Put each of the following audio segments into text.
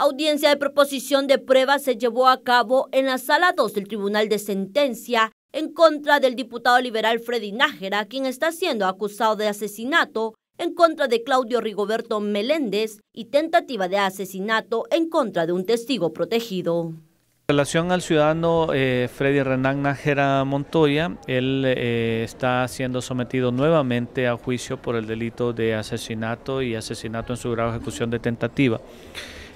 Audiencia de proposición de pruebas se llevó a cabo en la sala 2 del Tribunal de Sentencia en contra del diputado liberal Freddy Nájera, quien está siendo acusado de asesinato en contra de Claudio Rigoberto Meléndez y tentativa de asesinato en contra de un testigo protegido. En relación al ciudadano eh, Freddy Renán Nájera Montoya, él eh, está siendo sometido nuevamente a juicio por el delito de asesinato y asesinato en su grado de ejecución de tentativa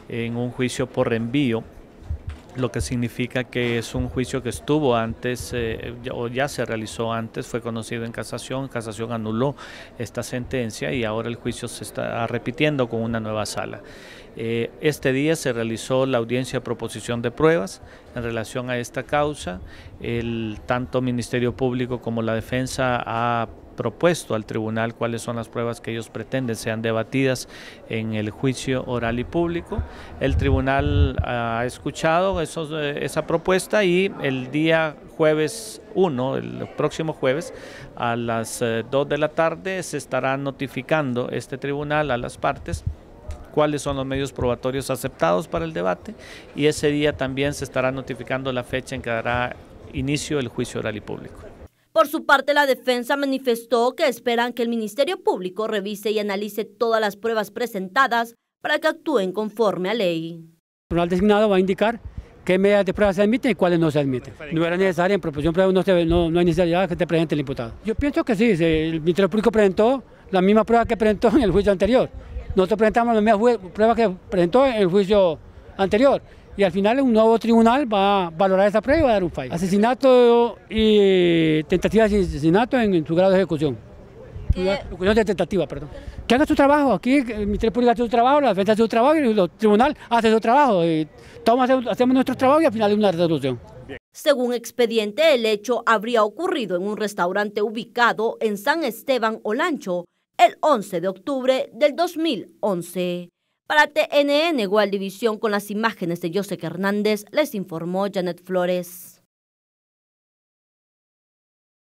en un juicio por envío, lo que significa que es un juicio que estuvo antes eh, o ya se realizó antes, fue conocido en casación, casación anuló esta sentencia y ahora el juicio se está repitiendo con una nueva sala. Eh, este día se realizó la audiencia de proposición de pruebas en relación a esta causa. El, tanto Ministerio Público como la defensa ha propuesto al tribunal cuáles son las pruebas que ellos pretenden sean debatidas en el juicio oral y público. El tribunal ha escuchado eh, esa propuesta y el día jueves 1, el próximo jueves, a las 2 eh, de la tarde se estará notificando este tribunal a las partes cuáles son los medios probatorios aceptados para el debate y ese día también se estará notificando la fecha en que dará inicio el juicio oral y público. Por su parte, la defensa manifestó que esperan que el Ministerio Público revise y analice todas las pruebas presentadas para que actúen conforme a ley. El tribunal designado va a indicar qué medidas de pruebas se admiten y cuáles no se admiten. No era necesario en proporción prueba, no, no, hay necesidad que te presente el imputado. Yo pienso que sí, el Ministerio Público presentó la misma prueba que presentó en el juicio anterior. Nosotros presentamos la misma prueba que presentó en el juicio anterior y al final un nuevo tribunal va a valorar esa prueba y va a dar un fallo. Asesinato y tentativa de asesinato en, su grado de ejecución. ¿Qué? de tentativa, perdón. Que haga su trabajo, aquí eh, mi tres Público hace su trabajo, la defensa hace su trabajo y el tribunal hace su trabajo. Y todos hacemos nuestro trabajo y al final hay una resolución. Según expediente, el hecho habría ocurrido en un restaurante ubicado en San Esteban Olancho el 11 de octubre del 2011. Para TNN, igual división con las imágenes de José Hernández, les informó Janet Flores.